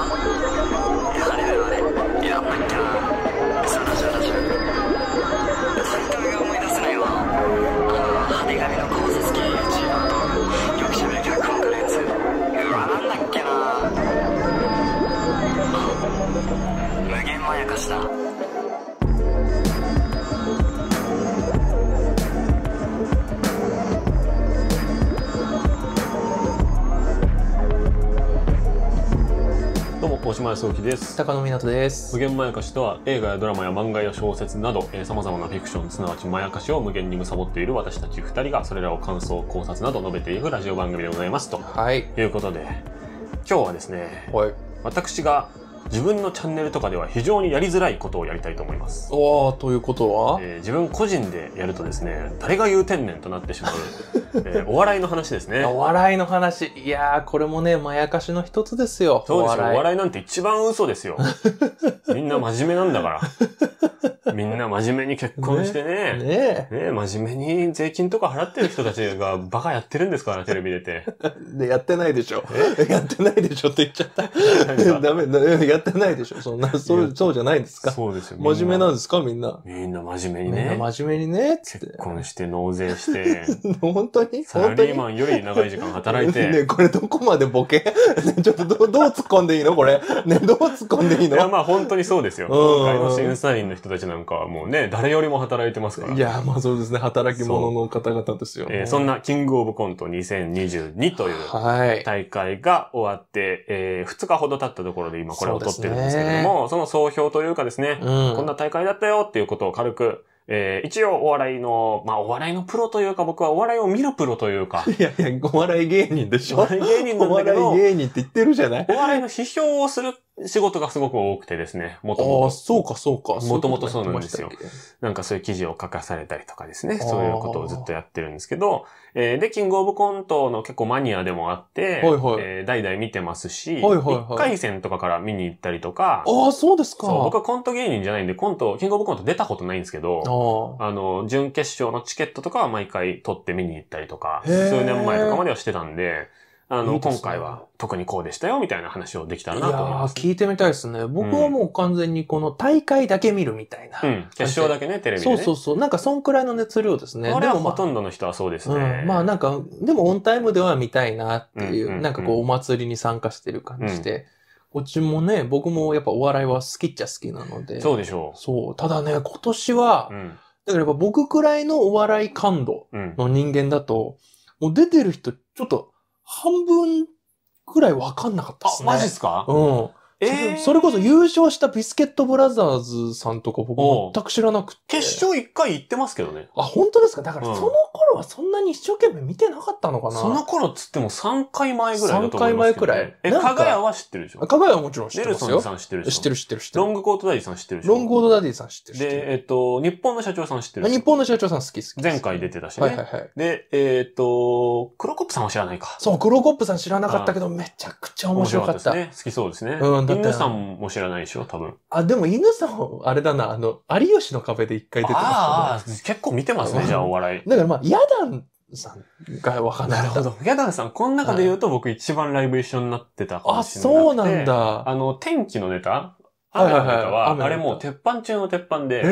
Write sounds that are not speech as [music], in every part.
だあれあれやんなっけそうだそうだそうだタイトルが思い出せないわあの派手紙の考察系 YouTuber とよくしゃべる脚本家のやつうわなんだっけなあ無限まやかしだ大島康之です高野湊です無限まやかしとは映画やドラマや漫画や小説などさまざまなフィクションすなわちまやかしを無限に貪っている私たち2人がそれらを感想考察など述べていくラジオ番組でございますと、はい、いうことで今日はですね、い、私が自分のチャンネルとかでは非常にやりづらいことをやりたいと思います。おということは、えー、自分個人でやるとですね、誰が言うてんねんとなってしまう、[laughs] えー、お笑いの話ですね。お笑いの話。いやこれもね、まやかしの一つですよ。そうですよ。お笑いなんて一番嘘ですよ。[laughs] みんな真面目なんだから。みんな真面目に結婚してね。ねね、ね、真面目に税金とか払ってる人たちがバカやってるんですから、テレビ出て。[laughs] で、やってないでしょ。やってないでしょって言っちゃった。ダメ、ダメ。やってないでしょ。そんな、そう、そうじゃないですか。そうですよ。真面目なんですか、みんな。みんな真面目にね。みんな真面目にね、つって。結婚して、納税して。[laughs] 本当にサラリーマンより長い時間働いて。ね、これどこまでボケ [laughs] ね、ちょっとど、どう突っ込んでいいのこれ。[laughs] ね、どう突っ込んでいいのいや、まあ本当にそうですよ。今回の審査員の人たちなんかはもうね、誰よりも働いてますから。いや、まあそうですね。働き者の方々ですよ。えー、そんな、キングオブコント2022という大会が終わって、はい、えー、2日ほど経ったところで今これをを取ってるんですけれども、そ,、の総評というかですね、うん、こんな大会だったよっていうことを軽く、えー、一応お笑いの、まあお笑いのプロというか僕はお笑いを見るプロというか。[laughs] いやいや、お笑い芸人でしょ。お笑い芸人なんだけど。お笑い芸人って言ってるじゃないお笑いの批評をする仕事がすごく多くてですね、もともと。ああ、そうかそうか。もともとそうなんですよ。なんかそういう記事を書かされたりとかですね、そういうことをずっとやってるんですけど、えー、で、キングオブコントの結構マニアでもあって、はいはい、えー、代々見てますし、はいはいはい、1回戦とかから見に行ったりとか、ああ、そうですか。僕はコント芸人じゃないんで、コント、キングオブコント出たことないんですけど、あの、準決勝のチケットとかは毎回取って見に行ったりとか、数年前とかまではしてたんで、あの、いいね、今回は特にこうでしたよ、みたいな話をできたらなと思います、いや聞いてみたいですね。僕はもう完全にこの大会だけ見るみたいな、うん。決勝だけね、テレビで、ね、そうそうそう。なんかそんくらいの熱量ですね。あれはほとんどの人はそうですね。まあ、うんまあ、なんか、でもオンタイムでは見たいなっていう、なんかこうお祭りに参加してる感じで。うちもね、僕もやっぱお笑いは好きっちゃ好きなので。そうでしょう。そう。ただね、今年は、だからやっぱ僕くらいのお笑い感度の人間だと、もう出てる人、ちょっと、半分くらい分かんなかったっすね。マジっすかうん。えー、それこそ優勝したビスケットブラザーズさんとか僕全く知らなくて。決勝一回行ってますけどね。あ、本当ですかだからその頃はそんなに一生懸命見てなかったのかな、うん、その頃っつっても3回前ぐらいだと思います、ね、3回前くらい。え、かがやは知ってるでしょかがやはもちろん知ってる。すよ。ネルソンさん知ってるでしょ知ってる知ってる知ってる。ロングコートダディさん知ってるでしょロングコートダディさん知ってる。で、えっ、ー、と、日本の社長さん知ってる日本の社長さん好き好き。前回出てたしね。はいはいはい。で、えっ、ー、と、クロコップさんは知らないか。そう、クロコップさん知らなかったけど、めちゃくちゃ面白かった。ですね。好きそうですね。うんだっ犬さんも知らないでしょ多分。あ、でも犬さん、あれだな、あの、有吉の壁で一回出てました、ね、ああ、結構見てますね、じゃあお笑い。だからまあ、ヤダンさんがわかんない。なるほど。ヤダンさん、この中で言うと僕一番ライブ一緒になってたかもしれない。あ、そうなんだ。あの、天気のネタいはいは、あれもう鉄板中の鉄板で、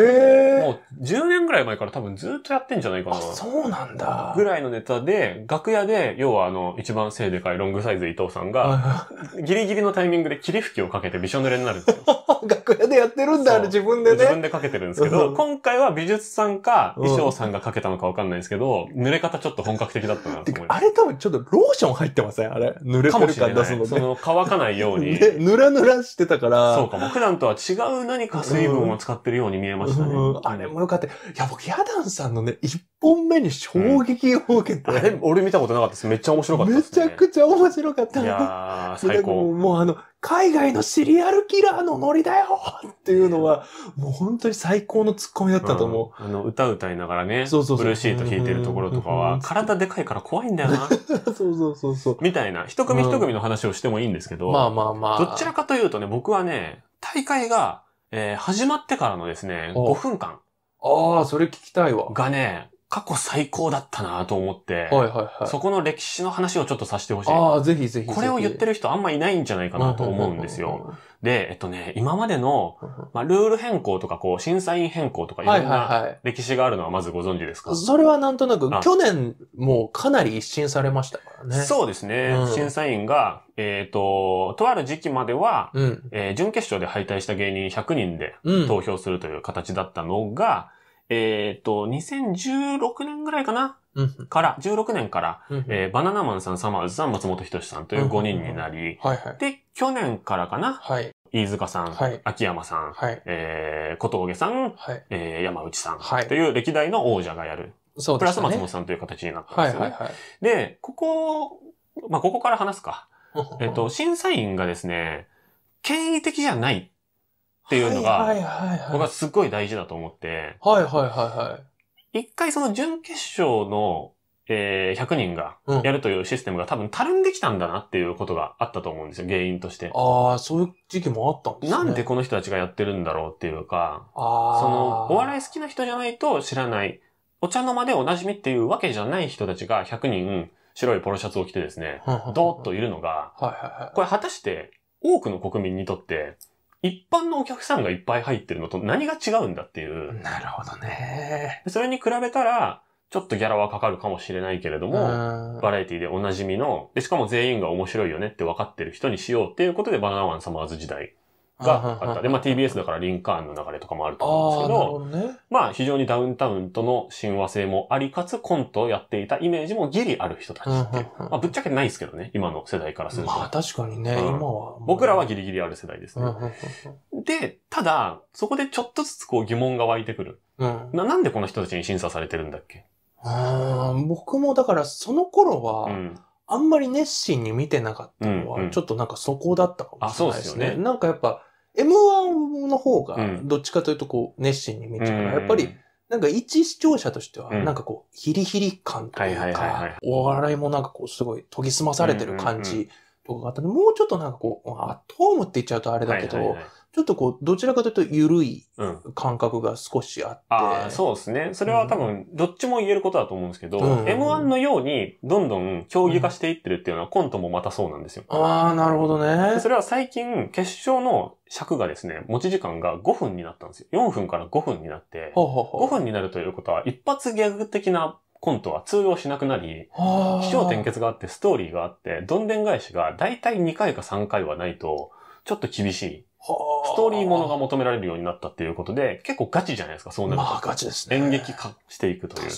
もう10年ぐらい前から多分ずっとやってんじゃないかな。そうなんだ。ぐらいのネタで、楽屋で、要はあの、一番背でかいロングサイズ伊藤さんが、ギリギリのタイミングで霧吹きをかけてびしょ濡れになるんですよ。[laughs] 楽屋でやってるんだ、あれ自分でね。自分でかけてるんですけど、今回は美術さんか衣装さんがかけたのかわかんないですけど、濡れ方ちょっと本格的だったなと思います。あれ多分ちょっとローション入ってませんあれ。濡れてる感出すので。その乾かないように。[laughs] ね、ぬらぬらしてたから。そうか、も。ダンとは違う何か水分を使ってるように見えましたね。うんうん、あれもよかった。いや、僕、ヤダンさんのね、一本目に衝撃を受けて、うん、あれ、俺見たことなかったです。めっちゃ面白かった、ね、めちゃくちゃ面白かった。いや最高も。もうあの、海外のシリアルキラーのノリだよっていうのは、もう本当に最高のツッコミだったと思う。うん、あの、歌歌いながらね、そうそうそうブルーシート弾いてるところとかは、体でかいから怖いんだよな。[laughs] そうそうそうそう。みたいな、一組一組の話をしてもいいんですけど、うん、まあまあまあ。どちらかというとね、僕はね、大会が、えー、始まってからのですね、5分間。ああ、それ聞きたいわ。がね、過去最高だったなと思って、はいはいはい、そこの歴史の話をちょっとさせてほしい。ああ、ぜひぜひ。これを言ってる人あんまいないんじゃないかなと思うんですよ。で、えっとね、今までの、まあ、ルール変更とか、こう、審査員変更とか、いろんな歴史があるのはまずご存知ですか、はいはいはい、それはなんとなく、去年もかなり一新されましたからね。そうですね。うん、審査員が、えっ、ー、と、とある時期までは、うん、えー、準決勝で敗退した芸人100人で投票するという形だったのが、うんえっ、ー、と、2016年ぐらいかな、うん、から、16年から、うん、えー、バナナマンさん、サマーズさん、松本人志さんという5人になり、はいはい、で、去年からかな、はい、飯塚さん、はい、秋山さん、はい、えー、小峠さん、はい、えー、山内さん、はい、という歴代の王者がやる。そうですね。プラス松本さんという形になったんですよね。はいはいはい、で、ここ、まあ、ここから話すか。えっ、と、審査員がですね、権威的じゃないっていうのが、僕はすっごい大事だと思って。はいはいはいはい。一回その準決勝の、えー、100人がやるというシステムが、多分たるんできたんだなっていうことがあったと思うんですよ、原因として。ああ、そういう時期もあったんですね。なんでこの人たちがやってるんだろうっていうか、その、お笑い好きな人じゃないと知らない、お茶の間でおなじみっていうわけじゃない人たちが100人、白いポロシャツを着てですね、どーっといるのが、これ果たして多くの国民にとって一般のお客さんがいっぱい入ってるのと何が違うんだっていう。なるほどね。それに比べたら、ちょっとギャラはかかるかもしれないけれども、バラエティでおなじみので、しかも全員が面白いよねって分かってる人にしようっていうことでバナナマンサマーズ時代があった。で、まあ TBS だからリンカーンの流れとかもあると思うんですけど、どね、まあ非常にダウンタウンとの親和性もあり、かつコントをやっていたイメージもギリある人たちっていう。まあぶっちゃけないですけどね、今の世代からすると。まあ確かにね、うん、今は。僕らはギリギリある世代ですね。で、ただ、そこでちょっとずつこう疑問が湧いてくる。うん、ななんでこの人たちに審査されてるんだっけあ僕もだからその頃は、うんあんまり熱心に見てなかったのは、ちょっとなんかそこだったかもしれないですね。なんかやっぱ、M1 の方が、どっちかというとこう、熱心に見てたら、やっぱり、なんか一視聴者としては、なんかこう、ヒリヒリ感というか、お笑いもなんかこう、すごい研ぎ澄まされてる感じとかがあったので、もうちょっとなんかこう、アットホームって言っちゃうとあれだけど、はいはいはいちょっとこう、どちらかというと緩い感覚が少しあって。あそうですね。それは多分、どっちも言えることだと思うんですけど、うん、M1 のように、どんどん競技化していってるっていうのは、コントもまたそうなんですよ。ああ、なるほどね。それは最近、決勝の尺がですね、持ち時間が5分になったんですよ。4分から5分になって、ほうほうほう5分になるということは、一発ギャグ的なコントは通用しなくなり、気象転結があって、ストーリーがあって、どんでん返しが大体2回か3回はないと、ちょっと厳しい。ストーリーものが求められるようになったっていうことで、結構ガチじゃないですか、そうなると。まあガチですね。演劇化していくという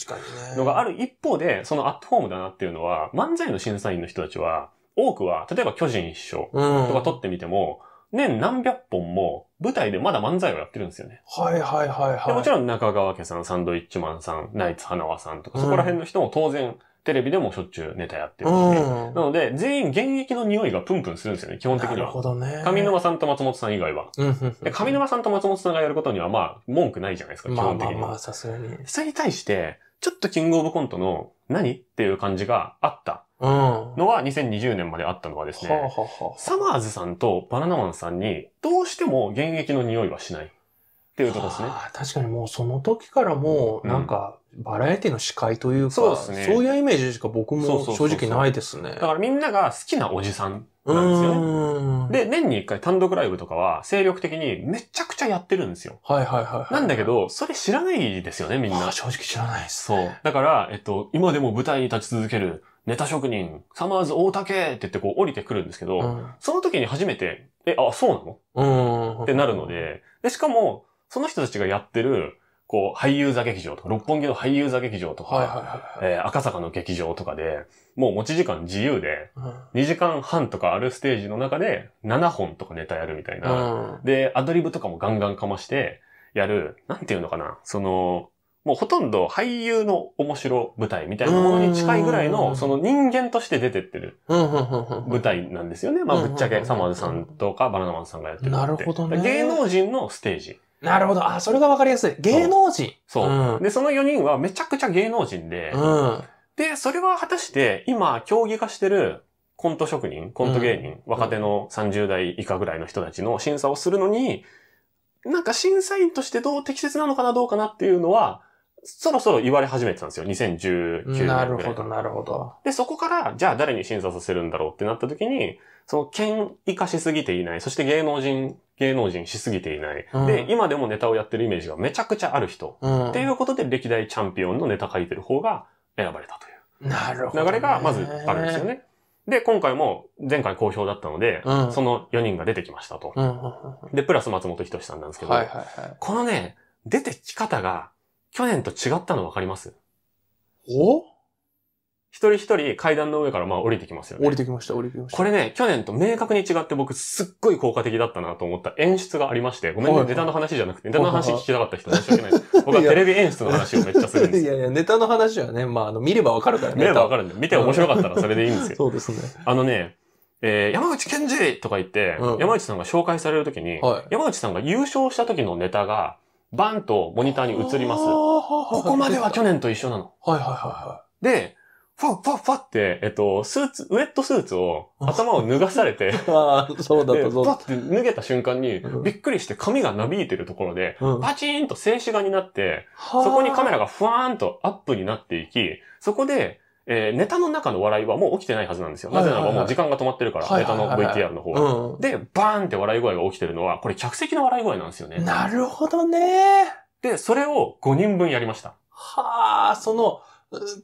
のがある一方で、そのアットホームだなっていうのは、漫才の審査員の人たちは、多くは、例えば巨人一生とか撮ってみても、うん、年何百本も舞台でまだ漫才をやってるんですよね。はいはいはいはい。もちろん中川家さん、サンドイッチマンさん、ナイツ花輪さんとか、そこら辺の人も当然テレビでもしょっちゅうネタやってるし、うん、なので、全員現役の匂いがプンプンするんですよね、基本的には。なるほどね。上沼さんと松本さん以外は。で上沼さんと松本さんがやることには、まあ、文句ないじゃないですか、基本的に。は。まあまあ、さすがに。それに対して、ちょっとキングオブコントの何っていう感じがあったのは、2020年まであったのはですね、うんサマーズさんとバナナマンさんに、どうしても現役の匂いはしない。っていうとこですね、確かにもうその時からもう、なんか、バラエティの司会というか、そうですね。そういうイメージしか僕も正直ないですね。だからみんなが好きなおじさんなんですよね。で、年に一回単独ライブとかは精力的にめちゃくちゃやってるんですよ。はいはいはい、はい、なんだけど、それ知らないですよね、みんな。正直知らないです、そう。だから、えっと、今でも舞台に立ち続けるネタ職人、サマーズ大竹って言ってこう降りてくるんですけど、うん、その時に初めて、え、あ、そうなのってなるので、で、しかも、その人たちがやってる、こう、俳優座劇場とか、六本木の俳優座劇場とか、え赤坂の劇場とかで、もう持ち時間自由で、2時間半とかあるステージの中で、7本とかネタやるみたいな。で、アドリブとかもガンガンかましてやる、なんていうのかな、その、もうほとんど俳優の面白舞台みたいなものに近いぐらいの、その人間として出てってる舞台なんですよね。まあぶっちゃけサマーズさんとかバナナマンさんがやってるなるほどね。芸能人のステージ。なるほど。あ、それがわかりやすい。芸能人。そう。そううん、で、その4人はめちゃくちゃ芸能人で、うん、で、それは果たして今、競技化してるコント職人、コント芸人、うん、若手の30代以下ぐらいの人たちの審査をするのに、なんか審査員としてどう適切なのかな、どうかなっていうのは、そろそろ言われ始めてたんですよ。2019年なるほど、なるほど。で、そこから、じゃあ誰に審査させるんだろうってなった時に、その、権威化しすぎていない、そして芸能人芸能人しすぎていない、うん、で、今でもネタをやってるイメージがめちゃくちゃある人。うん、っていうことで、歴代チャンピオンのネタ書いてる方が選ばれたという。なるほど、流れがまずあるんですよね。で、今回も前回好評だったので、うん、その4人が出てきましたと。で、プラス松本人志さんなんですけど、このね、出てき方が去年と違ったの分かりますお一人一人階段の上からまあ降りてきますよね。降りてきました、降りてきました。これね、去年と明確に違って僕すっごい効果的だったなと思った演出がありまして、ごめんね、ネタの話じゃなくて、ネタの話聞きたかった人申し訳ないです。[laughs] 僕はテレビ演出の話をめっちゃするんです。いやいや、ネタの話はね、まあ、あの、見ればわかるからね。見ればわかるんで、見て面白かったらそれでいいんですよ。[laughs] そうですね。あのね、えー、山内健二とか言って、うん、山内さんが紹介されるときに、はい、山内さんが優勝した時のネタが、バンとモニターに映ります。ここまでは去年と一緒なの。はいはいはいはい。で、ファッファッファって、えっと、スーツ、ウェットスーツを頭を脱がされて、[laughs] ああ、そうだったぞ。ッて脱げた瞬間に、びっくりして髪がなびいてるところで、パチンと静止画になって、そこにカメラがふわーんとアップになっていき、そこで、えー、ネタの中の笑いはもう起きてないはずなんですよ。なぜならばもう時間が止まってるから、ネタの VTR の方で、バーンって笑い声が起きてるのは、これ客席の笑い声なんですよね。なるほどね。で、それを5人分やりました。はあ、その、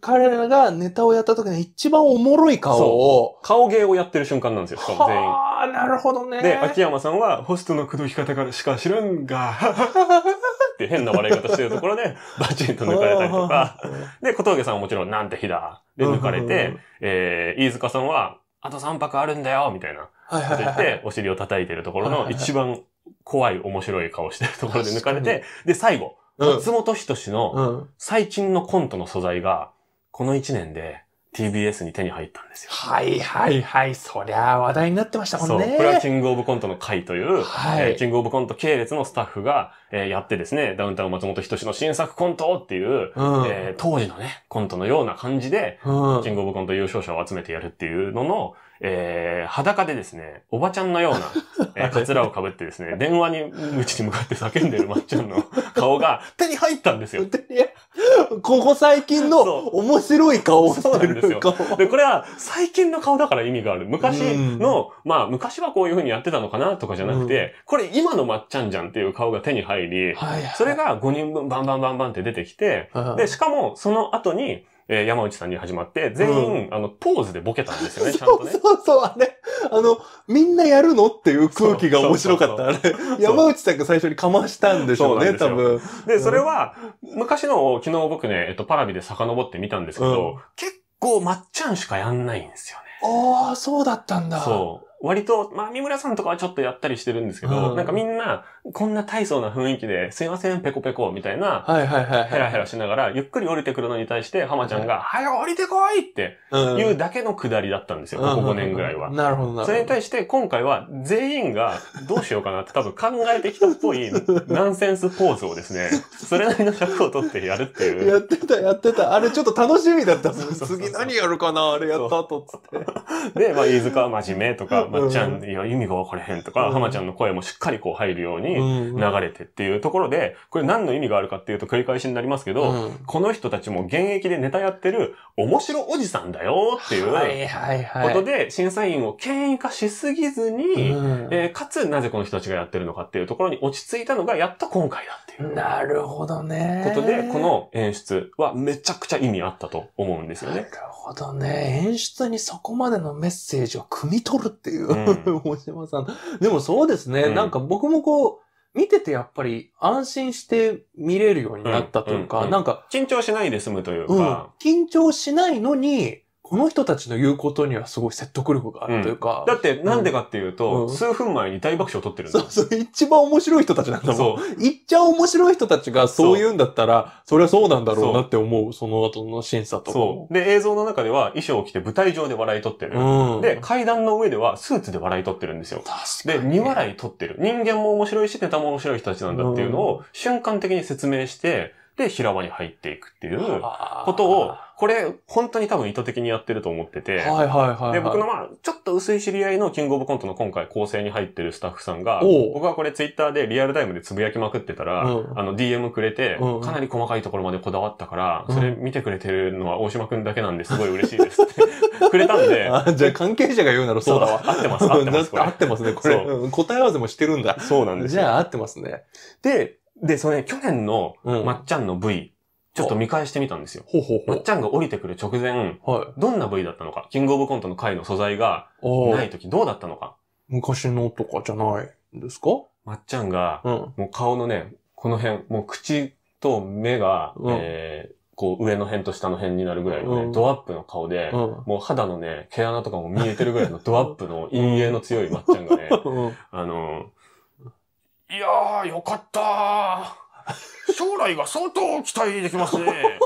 彼らがネタをやった時の一番おもろい顔を。顔芸をやってる瞬間なんですよ、しかも全員。ああ、なるほどね。で、秋山さんは、ホストの口説き方からしか知らんが、[laughs] って変な笑い方してるところで、[laughs] バチンと抜かれたりとか。で、小峠さんはもちろん、なんて日だ。で、抜かれて、えー、飯塚さんは、あと3泊あるんだよ、みたいな。はいはいはい、はって、お尻を叩いてるところの一番怖い面白い顔してるところで抜かれて、で、最後、松本人志の最近のコントの素材が、この1年で TBS に手に入ったんですよ。はいはいはい。そりゃ話題になってましたもんね。そう。これはキングオブコントの会という、はい、えー、キングオブコント系列のスタッフが、えー、やってですね、ダウンタウン松本人志の新作コントっていう、うん、えー、当時のね、コントのような感じで、うん、キングオブコント優勝者を集めてやるっていうのの、えー、裸でですね、おばちゃんのような、[laughs] えー、カツラをかぶってですね、電話に、うちに向かって叫んでるまっちゃんの [laughs] 顔が手に入ったんですよ。ここ最近の面白い顔をしてるんですよ。で、これは最近の顔だから意味がある。昔の、うん、まあ、昔はこういうふうにやってたのかなとかじゃなくて、うん、これ今のまっちゃんじゃんっていう顔が手に入り、はいはい、それが5人分バンバンバンバンって出てきて、はい、で、しかもその後に、えー、山内さんに始まって、全員、うん、あの、ポーズでボケたんですよね、[laughs] ちゃんとね。そうそう、そう、あれ、あの、みんなやるのっていう空気が面白かった。あれ、[laughs] 山内さんが最初にかましたんでしょうね、う多分。で、それは、昔の、昨日僕ね、えっと、パラビで遡ってみたんですけど、うん、結構、まっちゃんしかやんないんですよね。ああ、そうだったんだ。そう。割と、まあ、三村さんとかはちょっとやったりしてるんですけど、うん、なんかみんな、こんな大層な雰囲気で、すいません、ペコペコ、みたいな、はいはいはい、ヘラヘラしながら、ゆっくり降りてくるのに対して、浜ちゃんが、はい、早降りてこいって言うだけのくだりだったんですよ、ここ5年ぐらいは。なるほど、なるほど。それに対して、今回は、全員がどうしようかなって多分考えてきたっぽい、[laughs] ナンセンスポーズをですね、それなりの尺を取ってやるっていう。やってた、やってた。あれちょっと楽しみだったそうそうそう。次何やるかな、あれやった後、つって。[laughs] で、まあ、飯塚は真面目とか、まっちゃん、いや、意味がわかれへんとか、浜ちゃんの声もしっかりこう入るように、に流れてっていうところで、これ何の意味があるかっていうと繰り返しになりますけど、この人たちも現役でネタやってる面白おじさんだよっていうことで、審査員を権威化しすぎずに、えかつなぜこの人たちがやってるのかっていうところに落ち着いたのがやっと今回だっていう。なるほどね。ことで、この演出はめちゃくちゃ意味あったと思うんですよね。なるほどね。演出にそこまでのメッセージを汲み取るっていう、うん、[laughs] 大島さん。でもそうですね、うん、なんか僕もこう、見ててやっぱり安心して見れるようになったというか、うんうんうん、なんか。緊張しないで済むというか、うん、緊張しないのに、この人たちの言うことにはすごい説得力があるというか。うん、だって、なんでかっていうと、うん、数分前に大爆笑を取ってるんだそうそう、一番面白い人たちなんだもん。そう。いっちゃ面白い人たちがそう言うんだったら、それはそうなんだろうなって思う、その後の審査と。そう。で、映像の中では衣装を着て舞台上で笑い取ってる。うん、で、階段の上ではスーツで笑い取ってるんですよ。確かに。で、2笑い取ってる。人間も面白いし、ネタも面白い人たちなんだっていうのを、瞬間的に説明して、で、平場に入っていくっていうことを、これ、本当に多分意図的にやってると思ってて、はいはいはい、で、僕のまあ、ちょっと薄い知り合いのキングオブコントの今回構成に入ってるスタッフさんが、僕はこれツイッターでリアルタイムでつぶやきまくってたら、うあの、DM くれて、かなり細かいところまでこだわったから、それ見てくれてるのは大島くんだけなんですごい嬉しいですって [laughs] くれたんで。じゃあ関係者が言うならそうだわ。合ってます、合ってます。合ってますね、これ。答え合わせもしてるんだ。そうなんですじゃあ合ってますね。で、で、それ、ね、去年の、まっちゃんの V、うん、ちょっと見返してみたんですよ。ほうほうほうまっちゃんが降りてくる直前、はい、どんな V だったのか、キングオブコントの回の素材がない時どうだったのか。昔のとかじゃないんですかまっちゃんが、うん、もう顔のね、この辺、もう口と目が、うん、えー、こう上の辺と下の辺になるぐらいのね、うん、ドアップの顔で、うん、もう肌のね、毛穴とかも見えてるぐらいのドアップの陰影の強いまっちゃんがね、[laughs] あの、いやー、よかった将来が相当期待できますね。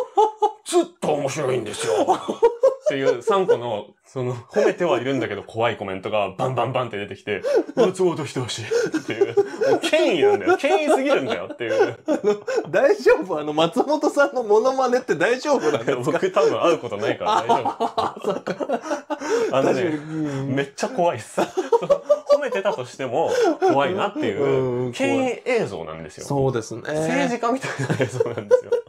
ずっと面白いんですよ。っていう3個の、その、褒めてはいるんだけど怖いコメントがバンバンバンって出てきて、してほしいっていう、もう権威なんだよ。権威すぎるんだよっていう。大丈夫あの、松本さんのモノマネって大丈夫なんで僕多分会うことないから大丈夫。[laughs] あのね、めっちゃ怖いっす。れてたとしても怖いなっていう、経営映像なんですよ。そうですね。政治家みたいな映像なんですよ。[laughs]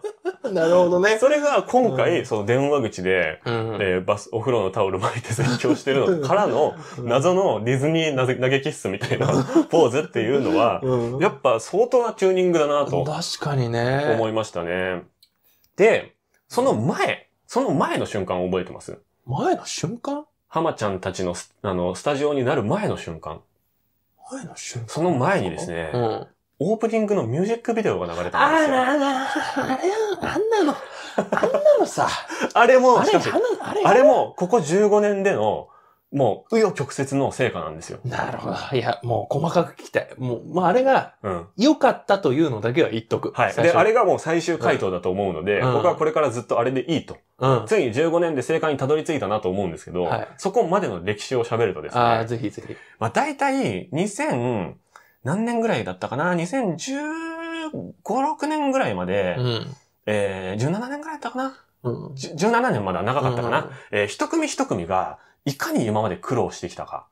なるほどね。それが今回、その電話口で、えバス、お風呂のタオル巻いて説教してるのからの、謎のディズニー投げキッスみたいなポーズっていうのは、やっぱ相当なチューニングだなと。確かにね。思いましたね。で、その前、その前の瞬間を覚えてます。前の瞬間浜ちゃんたちのあの、スタジオになる前の瞬間。前の瞬間その前にですね、うんオープニングのミュージックビデオが流れたんですよ。あらら、あれ、あんなの、あんなのさ。[laughs] あれも、あれ、あれも、ここ15年での、もう、紆余曲折の成果なんですよ。なるほど。いや、もう細かく聞きたい。もう、まあ、あれが、うん。良かったというのだけは言っとく。はい。で、あれがもう最終回答だと思うので、うん、僕はこれからずっとあれでいいと。うん、ついに15年で正解にたどり着いたなと思うんですけど、はい、そこまでの歴史を喋るとですね。ああ、ぜひぜひ。まあ、大体、2000、何年ぐらいだったかな ?2015、6年ぐらいまで、うん、えー、17年ぐらいだったかな、うん、?17 年まだ長かったかな、うん、えー、一組一組が、いかに今まで苦労してきたか。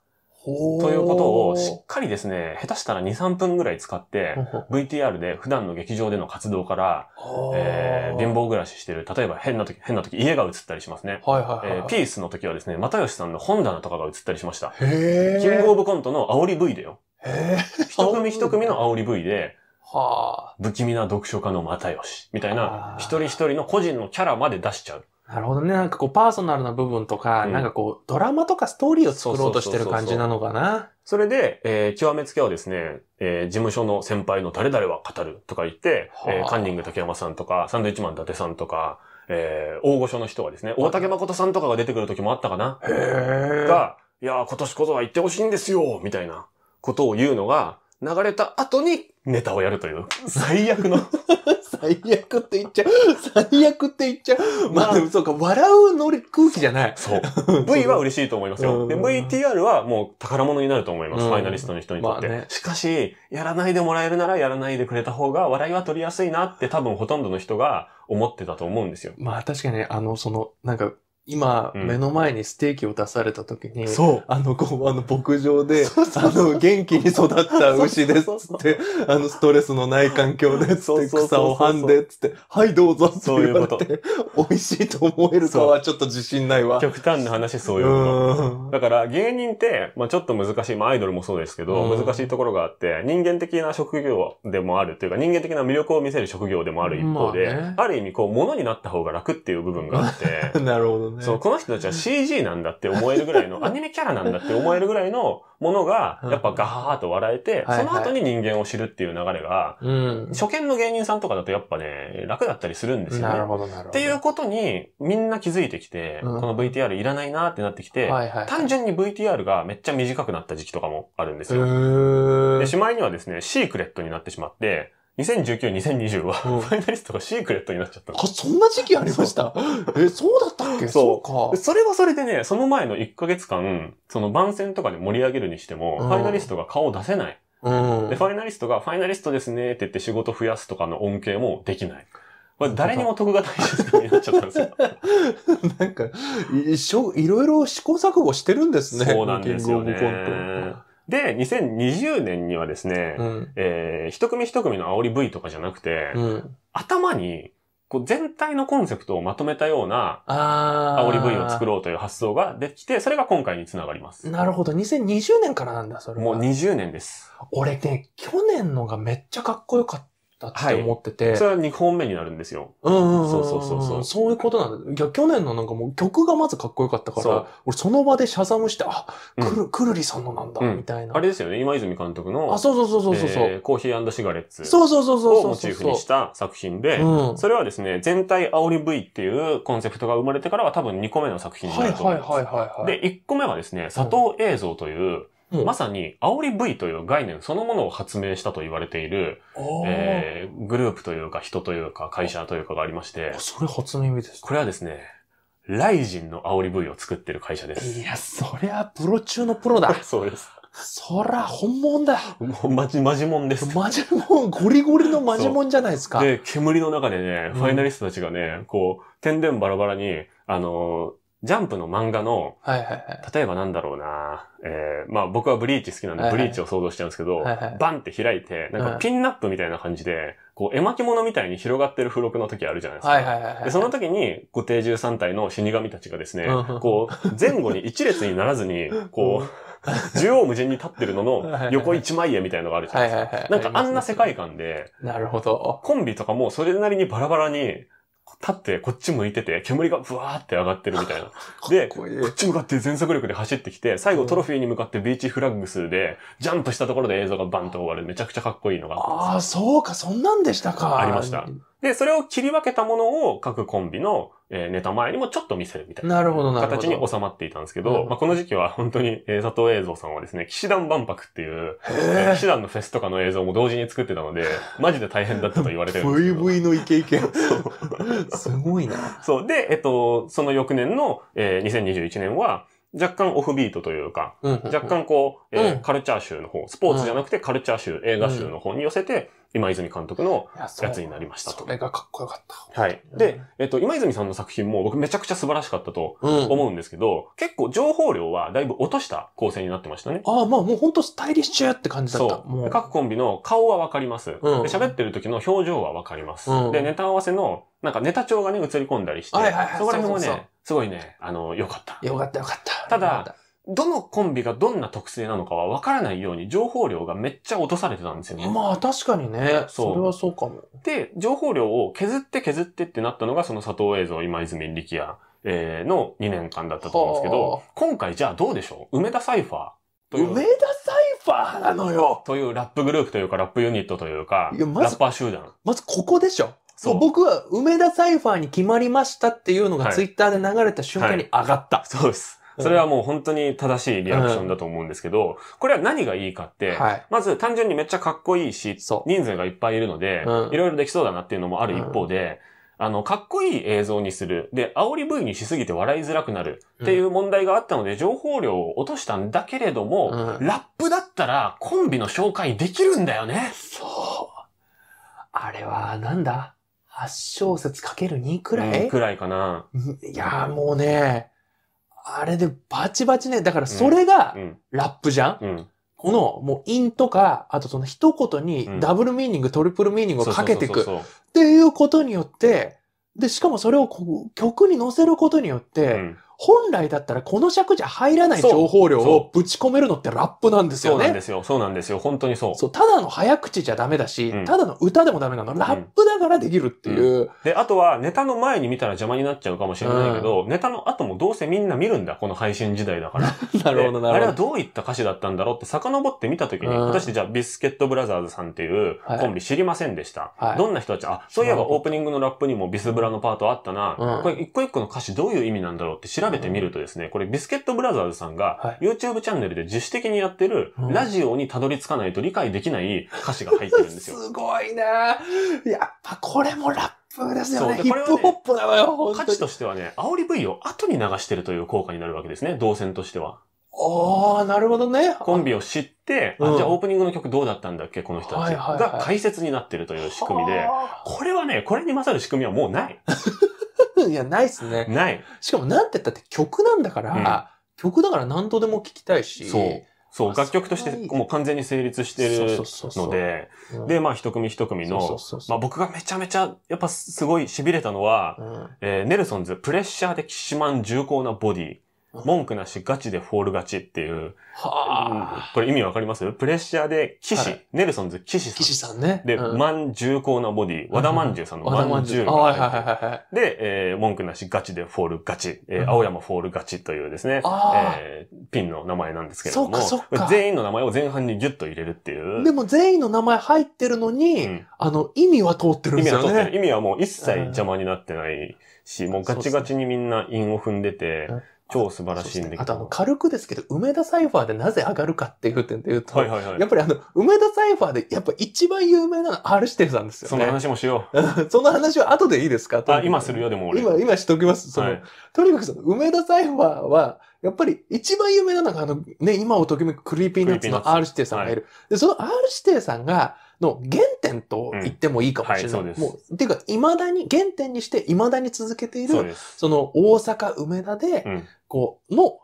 ということをしっかりですね、下手したら2、3分ぐらい使って、VTR で普段の劇場での活動から、えー、貧乏暮らししてる、例えば変な時、変な時、家が映ったりしますね。はいはいはい、えー、ピースの時はですね、又吉さんの本棚とかが映ったりしました。キングオブコントの煽り V だよ。一組一組の煽り V で、はあ、不気味な読書家の又吉みたいな、一人一人の個人のキャラまで出しちゃう。なるほどね。なんかこう、パーソナルな部分とか、うんなんかこう、ドラマとかストーリーを作ろうとしてる感じなのかな。それで、えー極めつけはですね、えー事務所の先輩の誰々は語るとか言って、はあえーカンニング竹山さんとか、サンドイッチマン伊達さんとか、えー大御所の人がですね、大竹誠さんとかが出てくる時もあったかな。へえ。が、いやー、今年こそは行ってほしいんですよみたいなことを言うのが、流れた後にネタをやるという、最悪の最悪って言っちゃう。最悪って言っちゃう。まあ、でもそうか、笑うのり空気じゃない。そう。[laughs] V は嬉しいと思いますよ。で、VTR はもう宝物になると思います。ファイナリストの人にとって。しかし、やらないでもらえるならやらないでくれた方が笑いは取りやすいなって多分ほとんどの人が思ってたと思うんですよ。まあ確かに、あの、その、なんか、今、うん目の前にステーキを出された時に、そうあの、こう、あの、牧場で、あの、元気に育った牛ですっって、あの、ストレスのない環境でつっそうて、草をはんでつって、はい、どうぞってそうい言うわこれて、美味しいと思えるかはちょっと自信ないわ。極端な話そういうこと。だから芸人って、まあちょっと難しい、まあアイドルもそうですけど、難しいところがあって、人間的な職業でもあるというか、人間的な魅力を見せる職業でもある一方で、まあある意味こう、物になった方が楽っていう部分があって、[laughs] なるほどね。そう、この人たちは CG なんだって思えるぐらいの、[laughs] アニメキャラなんだって思えるぐらいのものが、やっぱガハハと笑えて、その後に人間を知るっていう流れが、初見の芸人さんとかだとやっぱね、楽だったりするんですよね。なるほど、なるほど。っていうことに、みんな気づいてきて、この VTR いらないなってなってきて、単純に VTR がめっちゃ短くなった時期とかもあるんですよ。で、しまいにはですね、シークレットになってしまって、2019、2020は、ファイナリストがシークレットになっちゃったうん。あ、そんな時期ありましたえ、そうだったっけそうか。それはそれでね、その前の1ヶ月間、その番宣とかで盛り上げるにしても、うん、ファイナリストが顔を出せない。うん、で、ファイナリストが、ファイナリストですねって言って仕事増やすとかの恩恵もできない。これ誰にも得がないになっちゃったんですよ。[laughs] なんかい、いろいろ試行錯誤してるんですね。そうなんですよね。キングオブコント。で、2020年にはですね、うん、えー、一組一組の煽り V とかじゃなくて、うん、頭に、こう全体のコンセプトをまとめたような、煽り V を作ろうという発想ができて、それが今回につながります。なるほど。2020年からなんだ、それもう20年です。俺ね、去年のがめっちゃかっこよかった。だって思ってて。はい、それは2本目になるんですよ。うん、そうそうそうそう。そういうことなんだ。いや、去年のなんかもう曲がまずかっこよかったから、俺その場でシャザムして、あ、くる、うん、くるりさんのなんだ、うん、みたいな。あれですよね、今泉監督の。あ、そうそうそうそうそう、えー、コーヒーシガレッツ。そうそうそうそう。をモチーフにした作品で、それはですね、全体煽り V っていうコンセプトが生まれてからは多分2個目の作品になると思います。はいはいはいはい、はい。で、1個目はですね、佐藤映像という、まさに煽り V という概念そのものを発明したと言われている、えー、グループというか人というか会社というかがありまして。それ初耳です、ね。これはですね、ライジンの煽り V を作ってる会社です。いや、そりゃプロ中のプロだ。[laughs] そうです。そら、本物だ。もう、まじ、まじもんです。まじもん、ゴリゴリのまじもんじゃないですか。で、煙の中でね、ファイナリストたちがね、うん、こう、点々バラバラに、あのージャンプの漫画の、はいはいはい、例えばなんだろうな、えー、まあ僕はブリーチ好きなんで、ブリーチを想像しちゃうんですけど、はいはい、バンって開いて、なんかピンナップみたいな感じで、こう絵巻物みたいに広がってる付録の時あるじゃないですか。でその時に、ご定住三体の死神たちがですね、こう、前後に一列にならずに、こう、縦横無尽に立ってるのの [laughs] 横一枚絵みたいのがあるじゃないですか。なんかあんな世界観で、なるほど。コンビとかもそれなりにバラバラに、立ってこっち向いてて、煙がブわーって上がってるみたいな。[laughs] で、こっち向かって全速力で走ってきて、最後トロフィーに向かってビーチフラッグスで、ジャンプしたところで映像がバンと終わる。めちゃくちゃかっこいいのがあ。ああ、そうか、そんなんでしたか。ありました。で、それを切り分けたものを各コンビの、えネタ前にもちょっと見せるみたいな。なるほど、形に収まっていたんですけど、どまあ、この時期は本当に、え佐藤映像さんはですね、騎士団万博っていう、えー、騎士団のフェスとかの映像も同時に作ってたので、[laughs] マジで大変だったと言われてるんですけど。VV のイケイケ。[laughs] すごいな。そう。で、えっと、その翌年の、えー、2021年は、若干オフビートというか、うん、若干こう、えー、うん、カルチャー集の方、スポーツじゃなくてカルチャー集、映画集の方に寄せて、今泉監督のやつになりましたと。それがかっこよかった。はい。で、えっと、今泉さんの作品も僕めちゃくちゃ素晴らしかったと思うんですけど、うん、結構情報量はだいぶ落とした構成になってましたね。ああ、まあもうほんとスタイリッシュやって感じだった。そう。各コンビの顔はわかります。喋、うん、ってる時の表情はわかります。うん、で、ネタ合わせの、なんかネタ帳がね、映り込んだりして、はいはいはい、そこら辺もね、そうそうそうすごいね、あの、良かった。良かった良かった。ただ、どのコンビがどんな特性なのかは分からないように情報量がめっちゃ落とされてたんですよね。まあ確かにね。そう。それはそうかも。で、情報量を削って削ってってなったのがその佐藤映像今泉力也、えー、の2年間だったと思うんですけど、今回じゃあどうでしょう梅田サイファー。梅田サイファーなのよというラップグループというか、ラップユニットというか、いやま、ラッパー集団。まずここでしょそう僕は梅田サイファーに決まりましたっていうのがツイッターで流れた瞬間に上がった。はいはい、そうです。それはもう本当に正しいリアクションだと思うんですけど、これは何がいいかって、はい、まず単純にめっちゃかっこいいし、人数がいっぱいいるので、いろいろできそうだなっていうのもある一方で、あの、かっこいい映像にする。で、煽り V にしすぎて笑いづらくなる。っていう問題があったので、情報量を落としたんだけれども、うん、ラップだったらコンビの紹介できるんだよね。そう。あれは、なんだ ?8 小節かける2くらい、うん、くらいかな。いやもうね、あれでバチバチね、だからそれがラップじゃん、うん、この、もう、因とか、あとその一言にダブルミーニング、トリプルミーニングをかけていく。っていうことによって、で、しかもそれを曲に乗せることによって、本来だったらこの尺じゃ入らない情報量をぶち込めるのってラップなんですよね。そうなんですよ。そうなんですよ。本当にそう。そう、ただの早口じゃダメだし、うん、ただの歌でもダメなの。ラップだからできるっていう。うん、で、あとはネタの前に見たら邪魔になっちゃうかもしれないけど、うん、ネタの後もどうせみんな見るんだ。この配信時代だから。なるほど、なるほど。あれはどういった歌詞だったんだろうって遡って見たときに、私じゃあビスケットブラザーズさんっていうコンビ知りませんでした。はい、どんな人たち、あ、そういえばオープニングのラップにもビスブラのパートあったな。これ一個一個の歌詞どういう意味なんだろうって知ら調べてみるとですね、これビスケットブラザーズさんが YouTube チャンネルで自主的にやってるラジオにたどり着かないと理解できない歌詞が入ってるんですよ。[laughs] すごいなやっぱこれもラップそうですよね。ヒップホップなのよ、価値としてはね、煽り V を後に流してるという効果になるわけですね、動線としては。ああ、なるほどね。コンビを知って、うん、じゃあオープニングの曲どうだったんだっけ、この人たち。が解説になってるという仕組みで、これはね、これに勝る仕組みはもうない。いや、ないっすね。ない。しかも、なんて言ったって曲なんだから、うん、曲だから何度でも聴きたいし。そう。そう、楽曲としてもう完全に成立してるので、で、まあ一組一組の、まあ僕がめちゃめちゃ、やっぱすごい痺れたのは、うん、えー、ネルソンズ、プレッシャーできしまん重厚なボディ。文句なしガチでフォール勝ちっていう。はあ、これ意味わかりますプレッシャーで、騎士、はい、ネルソンズ騎士さん。騎士さんね。で、うん、万重厚なボディ、和田万重さんの万重が入っはいはい。で、えー、文句なしガチでフォール勝ち、えー、青山フォール勝ちというですね、えー、ピンの名前なんですけれども、全員の名前を前半にギュッと入れるっていう。でも全員の名前入ってるのに、うん、あの、意味は通ってるんですよね。意味は通ってる。意味はもう一切邪魔になってないし、もうガチガチにみんな韻を踏んでて、うん超素晴らしいんだけど。あね、あとあの、軽くですけど、梅田サイファーでなぜ上がるかっていう点で言うと、はいはいはい、やっぱりあの、梅田サイファーでやっぱ一番有名なの R 指定さんですよね。その話もしよう。[laughs] その話は後でいいですかあ、今するよ、でも俺。今、今しときます。その、はい、とにかくその、梅田サイファーは、やっぱり一番有名なのが、あの、ね、今をときめくクリーピーナッツの R 指定さんがいる。で、その R 指定さんが、の原点と言ってもいいかもしれない。うんはい、もう、ていうか、未だに、原点にして、未だに続けている、そその、大阪、梅田で、うん、こう、の、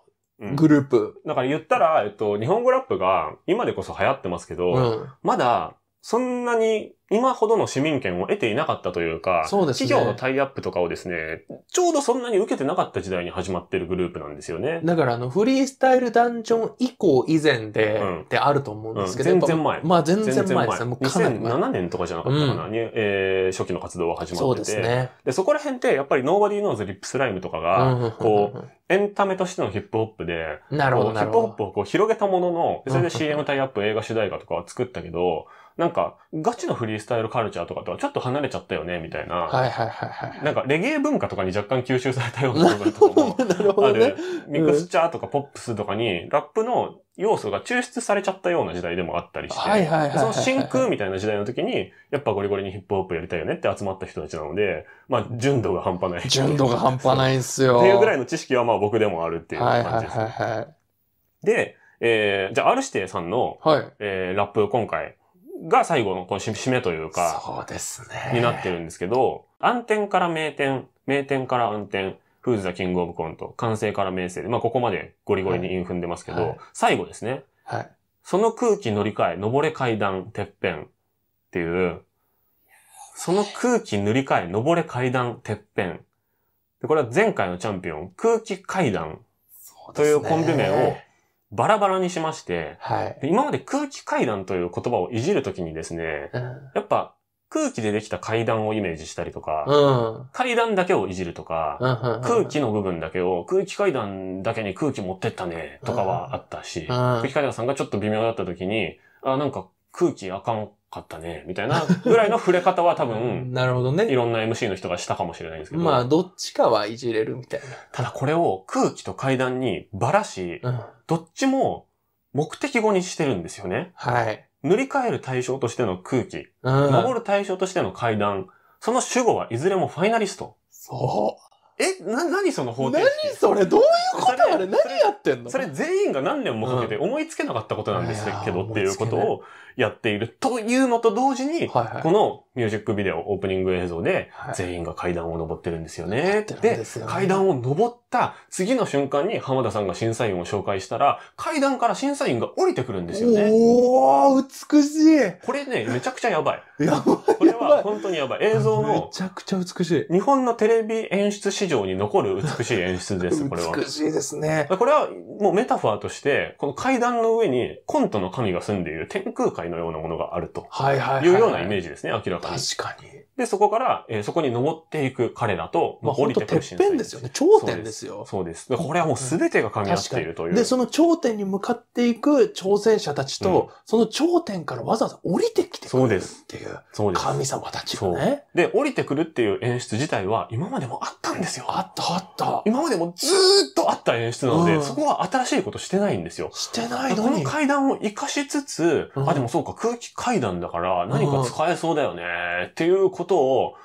グループ、だから言ったら、えっと、日本語ラップが、今でこそ流行ってますけど、まだ、そんなに今ほどの市民権を得ていなかったというか、そうですね、企業のタイアップとかをですね、ちょうどそんなに受けてなかった時代に始まってるグループなんですよね。だからあの、フリースタイルダンジョン以降以前で、うん、であると思うんですけど、うん、全然前。まあ全然前ですね。もうかなり前。2007年とかじゃなかったかな、うん、えー、初期の活動が始まってて。そうですね。で、そこら辺ってやっぱり Nobody Knows Lip Slime とかが、こう、エンタメとしてのヒップホップで、なるほどヒップホップをこう広げたものの、それで CM タイアップ映画主題歌とかは作ったけど、なんか、ガチのフリースタイルカルチャーとかとはちょっと離れちゃったよね、みたいな。はいはいはいはい。なんか、レゲエ文化とかに若干吸収されたような部分とかもある。[laughs] なるほどミクスチャーとかポップスとかに、ラップの要素が抽出されちゃったような時代でもあったりして、その真空みたいな時代の時に、やっぱゴリゴリにヒップホップやりたいよねって集まった人たちなので、まあ、純度が半端ない。純度が半端ないんすよ。っていうぐらいの知識はまあ僕でもあるっていう感じです。はいはいはい、はい。で、えー、じゃあ R 指定さんの、はい、えー、ラップ今回、が最後のこの締めというか、そうですね。になってるんですけど、暗転から名店、名店から暗転、フーズ・ザ・キング・オブ・コント、完成から名声で、まあここまでゴリゴリにイン踏んでますけど、はいはい、最後ですね。はい。その空気乗り換え、登れ階段、てっぺんっていう、その空気塗り替え、登れ階段、てっぺん。でこれは前回のチャンピオン、空気階段というコンビ名をバラバラにしまして、はい、今まで空気階段という言葉をいじるときにですね、うん、やっぱ空気でできた階段をイメージしたりとか、うん、階段だけをいじるとか、うん、空気の部分だけを、空気階段だけに空気持ってったね、とかはあったし、空気階段さんがちょっと微妙だった時に、あ、なんか空気あかんかったね、みたいなぐらいの触れ方は多分、[laughs] なるほどね。いろんな MC の人がしたかもしれないんですけど。まあ、どっちかはいじれるみたいな。ただこれを空気と階段にばらし、うん、どっちも目的語にしてるんですよね。はい。塗り替える対象としての空気、うん、登る対象としての階段、その主語はいずれもファイナリスト。そう。え、な、何その方程式何それどういうことあれ何やってんのそれ全員が何年もかけて思いつけなかったことなんですけど、っていうことをやっているというのと同時に、このミュージックビデオオープニング映像で全員が階段を登ってるんですよね。で、階段を登った次の瞬間に浜田さんが審査員を紹介したら、階段から審査員が降りてくるんですよね。おー、美しいこれね、めちゃくちゃやばい。やばい。これば本当にやばい。映像も。めちゃくちゃ美しい。日本のテレビ演出史上に残る美しい演出です、[laughs] これは。美しいですね。これはもうメタファーとして、この階段の上にコントの神が住んでいる天空界のようなものがあると。はいはい。いうようなイメージですね、明らかに。確かに。で、そこから、えー、そこに登っていく彼らと、まあ、降りてくる審まあ、てっぺんですよね。頂点ですよ。そうです。ですこれはもう全てが噛み合っているという。で、その頂点に向かっていく挑戦者たちと、うん、その頂点からわざわざ降りてきてくるっていう。そうです。神様たちがね。で、降りてくるっていう演出自体は今までもあったんですよ。あったあった。今までもずーっとあった演出なので、うん、そこは新しいことしてないんですよ。してないのに。この階段を活かしつつ、うん、あ、でもそうか、空気階段だから何か使えそうだよね、っていうことを、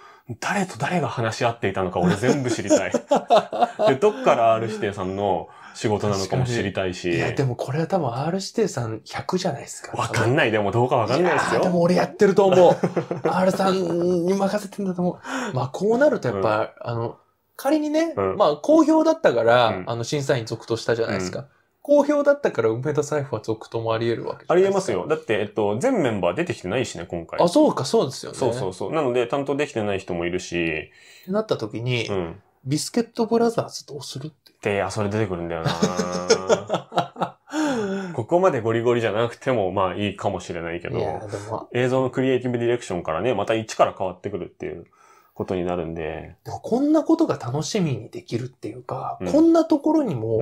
誰と誰が話し合っていたのか俺全部知りたい。[laughs] で、どっから R 指定さんの、仕事なのかも知りたいし。いや、でもこれは多分 R 指定さん100じゃないですか。わかんない。でもどうかわかんないですよ。でも俺やってると思う。R さんに任せてんだと思う。まあこうなるとやっぱ、うん、あの、仮にね、うん、まあ好評だったから、うん、あの審査員続投したじゃないですか。好評だったから梅田財布は続投もあり得るわけあり得ますよ。だって、えっと、全メンバー出てきてないしね、今回。あ、そうか、そうですよね。そうそうそう。なので、担当できてない人もいるし。ってなった時に、うん、ビスケットブラザーズどうするっ対あそれ出てくるんだよな [laughs] ここまでゴリゴリじゃなくてもまあいいかもしれないけど、映像のクリエイティブディレクションからね、また一から変わってくるっていうことになるんで。でこんなことが楽しみにできるっていうか、うん、こんなところにも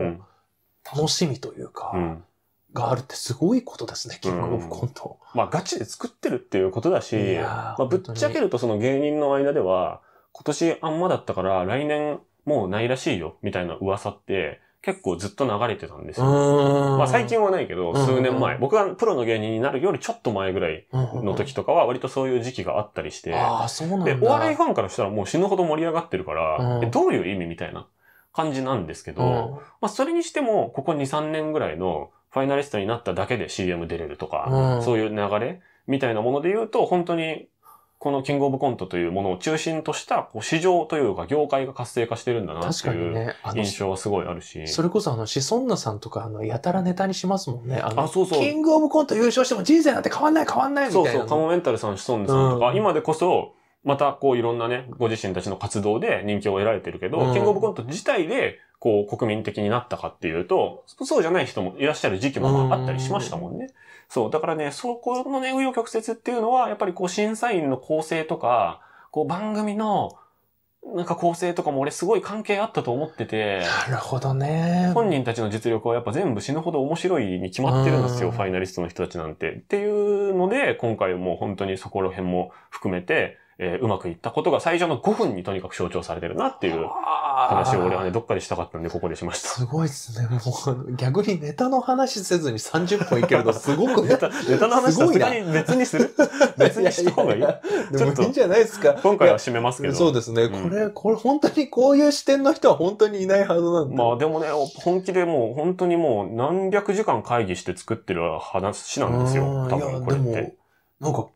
楽しみというか、うん、があるってすごいことですね、キングオブコント。まあガチで作ってるっていうことだし、まあ、ぶっちゃけるとその芸人の間では、今年あんまだったから来年もうないらしいよ、みたいな噂って、結構ずっと流れてたんですよ。まあ最近はないけど、数年前、僕がプロの芸人になるよりちょっと前ぐらいの時とかは割とそういう時期があったりして、で、お笑いファンからしたらもう死ぬほど盛り上がってるから、えどういう意味みたいな感じなんですけど、まあそれにしても、ここ2、3年ぐらいのファイナリストになっただけで CM 出れるとか、そういう流れみたいなもので言うと、本当にこのキングオブコントというものを中心としたこう市場というか業界が活性化してるんだなっていう印象はすごいあるし。それこそあの、シソンナさんとかあの、やたらネタにしますもんね。ああ、そうそう。キングオブコント優勝しても人生なんて変わんない変わんないみたいな。そうそう、カモメンタルさん、シソンナさんとか、うん、今でこそ、またこういろんなね、ご自身たちの活動で人気を得られてるけど、うん、キングオブコント自体でこう国民的になったかっていうと、そうじゃない人もいらっしゃる時期もあったりしましたもんね。うんそう。だからね、そこのね、紆余曲折っていうのは、やっぱりこう審査員の構成とか、こう番組の、なんか構成とかも俺すごい関係あったと思ってて。なるほどね。本人たちの実力はやっぱ全部死ぬほど面白いに決まってるんですよ、ファイナリストの人たちなんて。っていうので、今回もう本当にそこら辺も含めて、えー、うまくいったことが最初の5分にとにかく象徴されてるなっていう話を俺はね、どっかでしたかったんで、ここでしました。すごいっすね。もう、逆にネタの話せずに30分いけるのすごくね。[laughs] ネタネタの話さすがに別にする別にした方がいい。いでもいいんじゃないですか。今回は締めますけど。そうですね、これ、これ本当にこういう視点の人は本当にいないはずなんで。まあでもね、本気でもう本当にもう何百時間会議して作ってる話なんですよ。多分これって。なんか、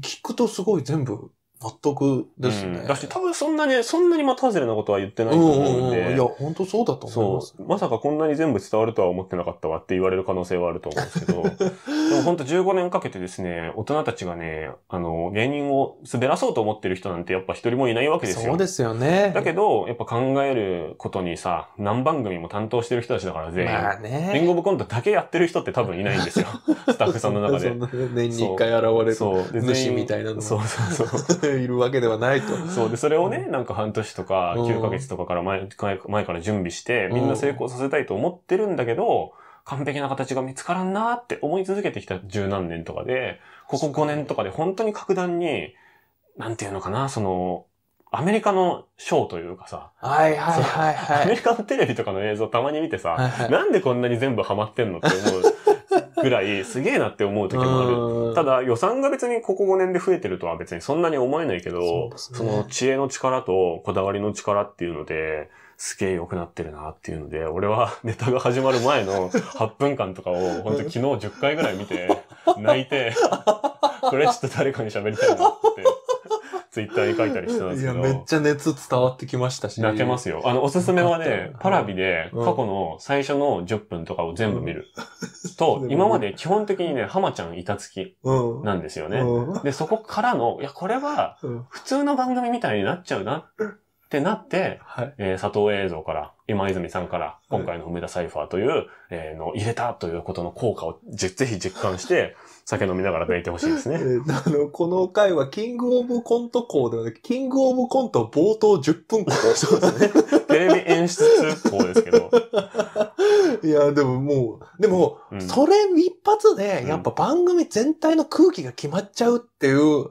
聞くとすごい全部納得ですね。うん、だし、多分そんなに、そんなにまたずれなことは言ってないと思うんで。うんうん、いや、本当そうだと思います。そう。まさかこんなに全部伝わるとは思ってなかったわって言われる可能性はあると思うんですけど。[laughs] でも本当15年かけてですね、大人たちがね、あの、芸人を滑らそうと思ってる人なんてやっぱ一人もいないわけですよ。そうですよね。だけど、やっぱ考えることにさ、何番組も担当してる人たちだから全員。まあね。キンゴブコントだけやってる人って多分いないんですよ。スタッフさんの中で。[laughs] そ年に一回現れる主みたいなの。そうそうそう。ているわけではないと。そうで、それをね、なんか半年とか9ヶ月とかから前,、前から準備して、みんな成功させたいと思ってるんだけど、完璧な形が見つからんなって思い続けてきた十何年とかで、ここ5年とかで本当に格段に、なんていうのかな、その、アメリカのショーというかさ。はいはいはい、はい、アメリカのテレビとかの映像たまに見てさ、はいはい、なんでこんなに全部ハマってんのって思うぐらい、すげえなって思う時もある。ただ、予算が別にここ5年で増えてるとは別にそんなに思えないけど、そ、ね,、の知恵の力とこだわりの力っていうので、すげえ良くなってるなっていうので、俺はネタが始まる前の8分間とかを、本当昨日10回ぐらい見て、泣いて、これちょっと誰かに喋りたいなって。ツイッターに書いたりしてたんですけど。いや、めっちゃ熱伝わってきましたし。泣けますよ。あの、おすすめはね、パラビで過去の最初の10分とかを全部見る。[laughs] と、今まで基本的にね、浜ちゃん板付きなんですよね。で、そこからの、いや、これは普通の番組みたいになっちゃうなってなって、はい、えー、佐藤映像から今泉さんから今回の梅田サイファーという、えの入れたということの効果をぜぜひ実感して、[laughs] 酒飲みながら抱いてほしいですね。あの、この回はキングオブコント校ではなく、キングオブコント冒頭10分校。[laughs] そうですね。テレビ演出校ですけど。[laughs] いや、でももう、でも、それ一発で、やっぱ番組全体の空気が決まっちゃうっていう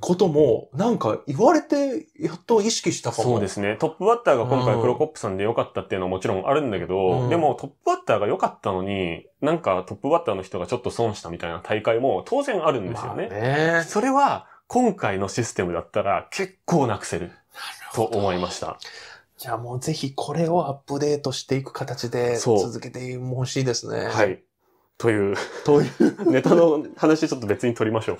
ことも、なんか言われて、やっと意識したかも。そうですね。トップバッターが今回黒コップさんでよかったっていうのはもちろんあるんだけど、うん、でもトップバッターが良かったのに、なんかトップバッターの人がちょっと損したみたいな大会も当然あるんですよね。ねそれは今回のシステムだったら結構なくせると思いました。じゃあもうぜひこれをアップデートしていく形で続けてほしいですね。はい。という。という。ネタの話ちょっと別に取りましょう。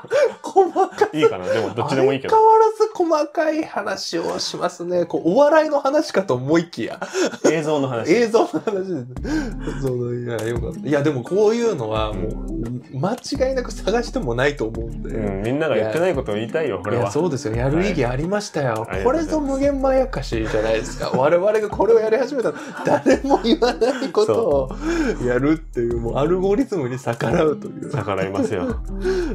[laughs] 細かい。いいかなでもどっちでもいいけど。変わらず細かい話をしますね。こう、お笑いの話かと思いきや。映像の話。映像の話です。そういや、よかった。いや、でもこういうのはもう、間違いなく探してもないと思うんで。うん、みんながやってないことを言いたいよ、これは。そうですよ。やる意義ありましたよ。はい、これぞ無限まやかしじゃないですか。我々がこれをやり始めたら、誰も言わないことをやるっていう。もうアルゴリズムに逆らうという逆らいますよ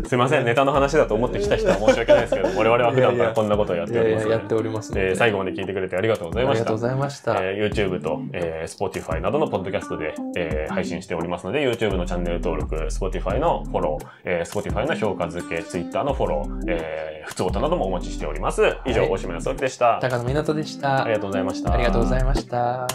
すいませんネタの話だと思ってきた人は申し訳ないですけど [laughs] 我々は普段からこんなことをやっております、ね、やっておりますえー、最後まで聞いてくれてありがとうございましたありがとうございました、えー、YouTube と、えー、Spotify などのポッドキャストで、えー、配信しておりますので YouTube のチャンネル登録 Spotify のフォロー、えー、Spotify の評価付け Twitter のフォロー、えー、普通音などもお待ちしております以上、大島康則でした高野湊でしたありがとうございましたありがとうございました